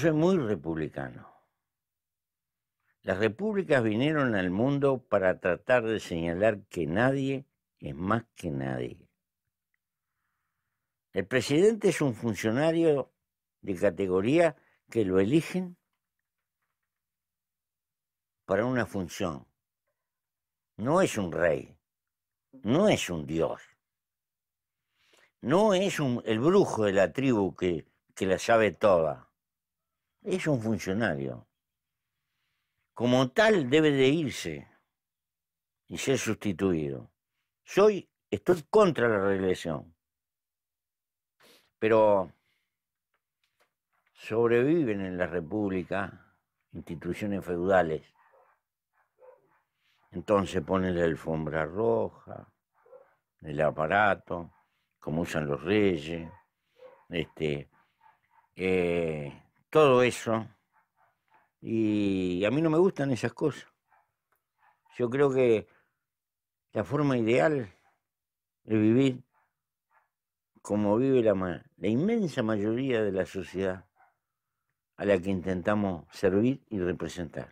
soy muy republicano. Las repúblicas vinieron al mundo para tratar de señalar que nadie es más que nadie. El presidente es un funcionario de categoría que lo eligen para una función. No es un rey, no es un dios, no es el brujo de la tribu que, que la sabe toda es un funcionario. Como tal debe de irse y ser sustituido. Soy, estoy contra la regresión. Pero sobreviven en la República instituciones feudales. Entonces ponen la alfombra roja, el aparato, como usan los reyes, este, eh, todo eso. Y a mí no me gustan esas cosas. Yo creo que la forma ideal es vivir como vive la, la inmensa mayoría de la sociedad a la que intentamos servir y representar.